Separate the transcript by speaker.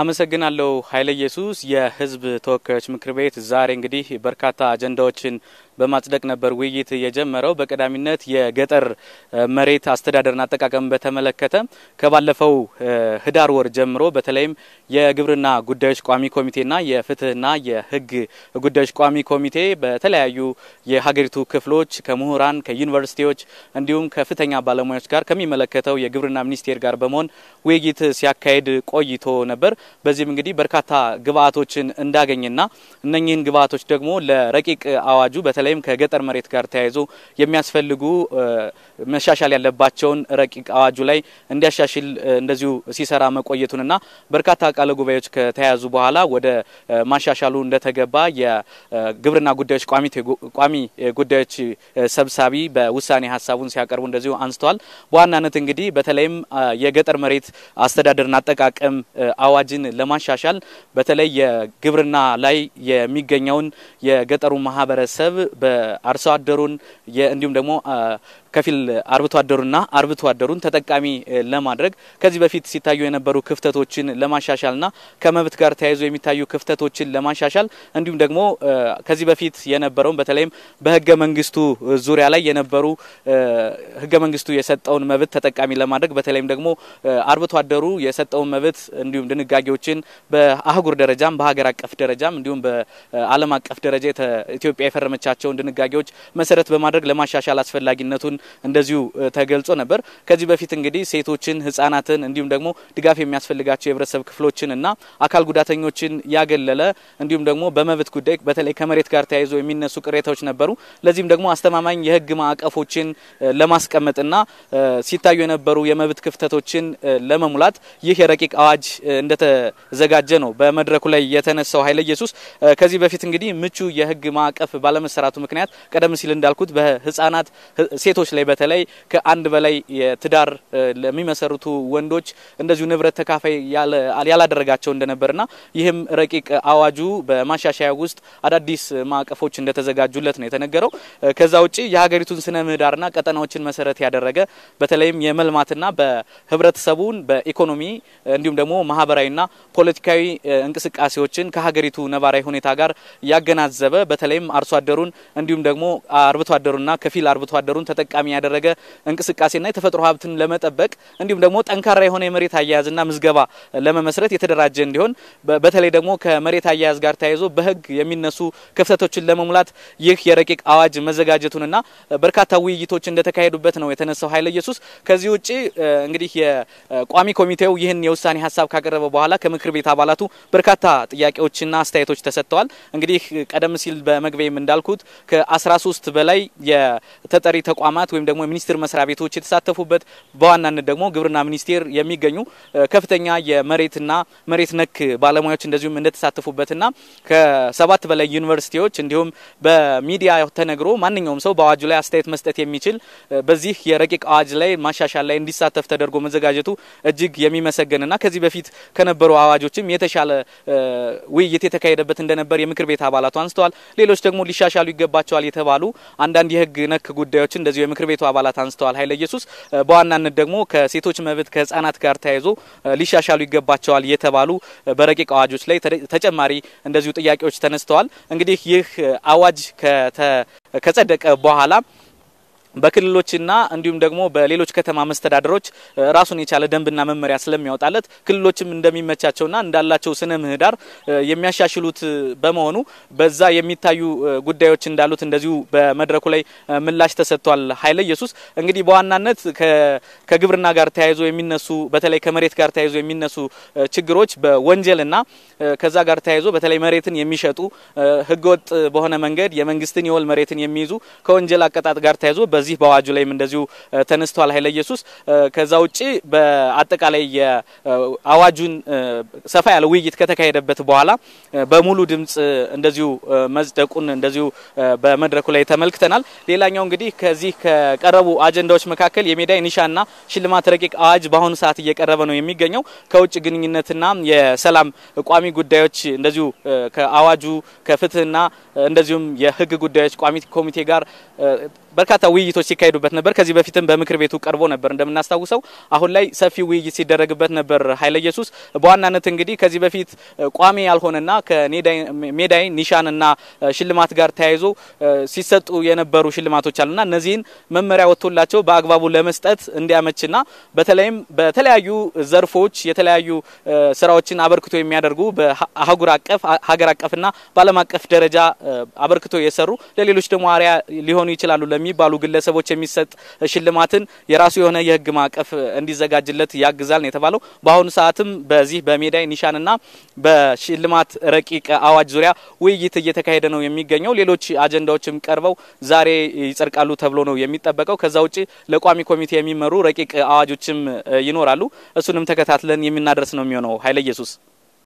Speaker 1: አመሰግናለሁ ኃይለ ኢየሱስ። የህዝብ ተወካዮች ምክር ቤት ዛሬ እንግዲህ በርካታ አጀንዳዎችን በማጽደቅ ነበር ውይይት የጀመረው። በቀዳሚነት የገጠር መሬት አስተዳደርና አጠቃቀም በተመለከተ ከባለፈው ህዳር ወር ጀምሮ በተለይም የግብርና ጉዳዮች ቋሚ ኮሚቴና የፍትህና የህግ ጉዳዮች ቋሚ ኮሚቴ በተለያዩ የሀገሪቱ ክፍሎች ከምሁራን፣ ከዩኒቨርሲቲዎች እንዲሁም ከፍተኛ ባለሙያዎች ጋር ከሚመለከተው የግብርና ሚኒስቴር ጋር በመሆን ውይይት ሲያካሄድ ቆይቶ ነበር። በዚህም እንግዲህ በርካታ ግብአቶችን እንዳገኝና እነኚህን ግብአቶች ደግሞ ለረቂቅ አዋጁ በተለይም ከገጠር መሬት ጋር ተያይዞ የሚያስፈልጉ መሻሻል ያለባቸውን ረቂቅ አዋጁ ላይ እንዲያሻሽል እንደዚሁ ሲሰራ መቆየቱንና በርካታ ቃለ ጉባኤዎች ከተያያዙ በኋላ ወደ ማሻሻሉ እንደተገባ የግብርና ጉዳዮች ቋሚ ጉዳዮች ሰብሳቢ በውሳኔ ሀሳቡን ሲያቀርቡ እንደዚሁ አንስተዋል። በዋናነት እንግዲህ በተለይም የገጠር መሬት አስተዳደርና አጠቃቀም አዋጅን ለማሻሻል በተለይ የግብርና ላይ የሚገኘውን የገጠሩ ማህበረሰብ በአርሶ አደሩን እንዲሁም ደግሞ ከፊል አርብቶ አደሩና አርብቶ አደሩን ተጠቃሚ ለማድረግ ከዚህ በፊት ሲታዩ የነበሩ ክፍተቶችን ለማሻሻልና ከመብት ጋር ተያይዞ የሚታዩ ክፍተቶችን ለማሻሻል እንዲሁም ደግሞ ከዚህ በፊት የነበረውን በተለይም በህገ መንግስቱ ዙሪያ ላይ የነበሩ ህገ መንግስቱ የሰጠውን መብት ተጠቃሚ ለማድረግ በተለይም ደግሞ አርብቶ አደሩ የሰጠውን መብት እንዲሁም ድንጋጌዎችን በአህጉር ደረጃም በሀገር አቀፍ ደረጃም እንዲሁም በዓለም አቀፍ ደረጃ ኢትዮጵያ የፈረመቻቸውን ድንጋጌዎች መሰረት በማድረግ ለማሻሻል አስፈላጊነቱን እንደዚሁ ተገልጾ ነበር። ከዚህ በፊት እንግዲህ ሴቶችን፣ ህጻናትን እንዲሁም ደግሞ ድጋፍ የሚያስፈልጋቸው የህብረተሰብ ክፍሎችን እና አካል ጉዳተኞችን ያገለለ እንዲሁም ደግሞ በመብት ጉዳይ በተለይ ከመሬት ጋር ተያይዞ የሚነሱ ቅሬታዎች ነበሩ። ለዚህም ደግሞ አስተማማኝ የህግ ማዕቀፎችን ለማስቀመጥና ሲታዩ የነበሩ የመብት ክፍተቶችን ለመሙላት ይህ የረቂቅ አዋጅ እንደተዘጋጀ ነው በመድረኩ ላይ የተነሳው። ኃይለ ኢየሱስ ከዚህ በፊት እንግዲህ ምቹ የህግ ማዕቀፍ ባለመሰራቱ ምክንያት ቀደም ሲል እንዳልኩት በህጻናት ሴቶች ላይ በተለይ ከአንድ በላይ የትዳር ለሚመሰርቱ ወንዶች እንደዚሁ ንብረት ተካፋይ ያላደረጋቸው እንደነበርና ይህም ረቂቅ አዋጁ በማሻሻያ ውስጥ አዳዲስ ማዕቀፎች እንደተዘጋጁለት ነው የተነገረው። ከዛ ውጭ የሀገሪቱን ስነ ምህዳርና ቀጠናዎችን መሰረት ያደረገ በተለይም የመልማትና በህብረተሰቡን በኢኮኖሚ እንዲሁም ደግሞ ማህበራዊና ፖለቲካዊ እንቅስቃሴዎችን ከሀገሪቱ ነባራዊ ሁኔታ ጋር ያገናዘበ በተለይም አርሶ አደሩን እንዲሁም ደግሞ አርብቶ አደሩና ከፊል አርብቶ አደሩን ተጠቅ ተጠቃሚ ያደረገ እንቅስቃሴና የተፈጥሮ ሀብትን ለመጠበቅ እንዲሁም ደግሞ ጠንካራ የሆነ የመሬት አያያዝና ምዝገባ ለመመስረት የተደራጀ እንዲሆን በተለይ ደግሞ ከመሬት አያያዝ ጋር ተያይዞ በህግ የሚነሱ ክፍተቶችን ለመሙላት ይህ የረቂቅ አዋጅ መዘጋጀቱንና በርካታ ውይይቶች እንደተካሄዱበት ነው የተነሳው ኃይለ ኢየሱስ። ከዚህ ውጭ እንግዲህ የቋሚ ኮሚቴው ይህን የውሳኔ ሀሳብ ካቀረበ በኋላ ከምክር ቤት አባላቱ በርካታ ጥያቄዎችና አስተያየቶች ተሰጥተዋል። እንግዲህ ቀደም ሲል በመግቢያም እንዳልኩት ከ13 በላይ የተጠሪ ተቋማት ተቋማት ወይም ደግሞ የሚኒስቴር መስሪያ ቤቶች የተሳተፉበት በዋናነት ደግሞ ግብርና ሚኒስቴር የሚገኙ ከፍተኛ የመሬትና መሬት ነክ ባለሙያዎች እንደዚሁም እንደተሳተፉበትና ከሰባት በላይ ዩኒቨርሲቲዎች እንዲሁም በሚዲያ ተነግሮ ማንኛውም ሰው በአዋጁ ላይ አስተያየት መስጠት የሚችል በዚህ የረቂቅ አዋጅ ላይ ማሻሻል ላይ እንዲሳተፍ ተደርጎ መዘጋጀቱ እጅግ የሚመሰገንና ከዚህ በፊት ከነበሩ አዋጆችም የተሻለ ውይይት የተካሄደበት እንደነበር የምክር ቤት አባላቱ አንስተዋል። ሌሎች ደግሞ ሊሻሻሉ ይገባቸዋል የተባሉ አንዳንድ የህግ ነክ ጉዳዮችን እንደዚሁ የምክር ቤቱ አባላት አንስተዋል። ኃይለ ኢየሱስ በዋናነት ደግሞ ከሴቶች መብት ከህጻናት ጋር ተያይዞ ሊሻሻሉ ይገባቸዋል የተባሉ በረቂቅ አዋጆች ላይ ተጨማሪ እንደዚሁ ጥያቄዎች ተነስተዋል። እንግዲህ ይህ አዋጅ ከጸደቀ በኋላ በክልሎችና እንዲሁም ደግሞ በሌሎች ከተማ መስተዳደሮች ራሱን የቻለ ደንብና መመሪያ ስለሚያወጣለት ክልሎችም እንደሚመቻቸውና እንዳላቸው ስነ ምህዳር የሚያሻሽሉት በመሆኑ በዛ የሚታዩ ጉዳዮች እንዳሉት እንደዚሁ በመድረኩ ላይ ምላሽ ተሰጥቷል። ኃይለ ኢየሱስ እንግዲህ በዋናነት ከግብርና ጋር ተያይዞ የሚነሱ በተለይ ከመሬት ጋር ተያይዞ የሚነሱ ችግሮች በወንጀልና ከዛ ጋር ተያይዞ በተለይ መሬትን የሚሸጡ ህገወጥ በሆነ መንገድ የመንግስትን የወል መሬትን የሚይዙ ከወንጀል አቀጣጥ ጋር ተያይዞ በዚህ በአዋጁ ላይም እንደዚሁ ተነስቷል ኃይለ ኢየሱስ። ከዛ ውጪ በአጠቃላይ የአዋጁን ሰፋ ያለ ውይይት ከተካሄደበት በኋላ በሙሉ ድምጽ እንደዚሁ መጽደቁን እንደዚሁ በመድረኩ ላይ ተመልክተናል። ሌላኛው እንግዲህ ከዚህ ከቀረቡ አጀንዳዎች መካከል የሜዳ ኒሻና ሽልማት ረቂቅ አዋጅ በአሁኑ ሰዓት እየቀረበ ነው የሚገኘው። ከውጭ ግንኙነትና የሰላም ቋሚ ጉዳዮች እንደዚሁ ከአዋጁ ከፍትህና እንደዚሁም የህግ ጉዳዮች ቋሚ ኮሚቴ ጋር በርካታ ውይይት ውይይቶች ሲካሄዱበት ነበር። ከዚህ በፊትም በምክር ቤቱ ቀርቦ ነበር እንደምናስታውሰው። አሁን ላይ ሰፊ ውይይት ሲደረግበት ነበር። ኃይለ ኢየሱስ በዋናነት እንግዲህ ከዚህ በፊት ቋሚ ያልሆነና ከሜዳይ ኒሻንና ሽልማት ጋር ተያይዞ ሲሰጡ የነበሩ ሽልማቶች አሉና እነዚህን መመሪያ ወጥቶላቸው በአግባቡ ለመስጠት እንዲያመችና በተለይም በተለያዩ ዘርፎች የተለያዩ ስራዎችን አበርክቶ የሚያደርጉ በአህጉር አቀፍ ሀገር አቀፍና በዓለም አቀፍ ደረጃ አበርክቶ የሰሩ ለሌሎች ደግሞ አሪያ ሊሆኑ ይችላሉ ለሚባሉ ግለሰቦች ለግለሰቦች የሚሰጥ ሽልማትን የራሱ የሆነ የህግ ማዕቀፍ እንዲዘጋጅለት ያግዛል ነው የተባለው። በአሁኑ ሰዓትም በዚህ በሜዳይ ኒሻንና በሽልማት ረቂቅ አዋጅ ዙሪያ ውይይት እየተካሄደ ነው የሚገኘው። ሌሎች አጀንዳዎችም ቀርበው ዛሬ ይጸድቃሉ ተብሎ ነው የሚጠበቀው። ከዛ ውጭ ለቋሚ ኮሚቴ የሚመሩ ረቂቅ አዋጆችም ይኖራሉ። እሱንም ተከታትለን የምናደርስ ነው የሚሆነው። ኃይለ ኢየሱስ